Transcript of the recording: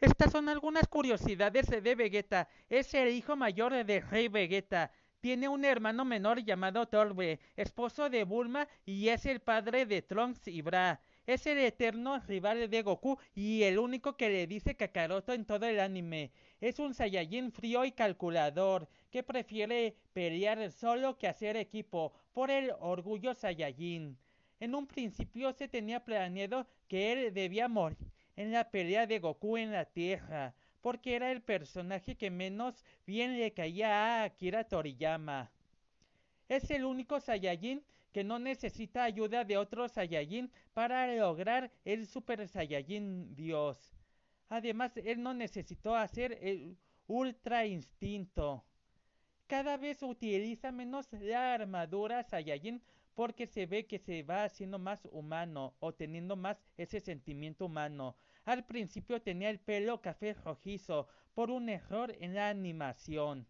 Estas son algunas curiosidades de Vegeta. Es el hijo mayor de Rey Vegeta. Tiene un hermano menor llamado Torbe, esposo de Bulma y es el padre de Trunks y Bra. Es el eterno rival de Goku y el único que le dice Kakaroto en todo el anime. Es un Saiyajin frío y calculador, que prefiere pelear solo que hacer equipo, por el orgullo Saiyajin. En un principio se tenía planeado que él debía morir en la pelea de Goku en la Tierra, porque era el personaje que menos bien le caía a Akira Toriyama. Es el único Saiyajin que no necesita ayuda de otro Saiyajin para lograr el Super Saiyajin Dios. Además, él no necesitó hacer el Ultra Instinto cada vez utiliza menos la armadura Saiyajin porque se ve que se va haciendo más humano o teniendo más ese sentimiento humano. Al principio tenía el pelo café rojizo por un error en la animación.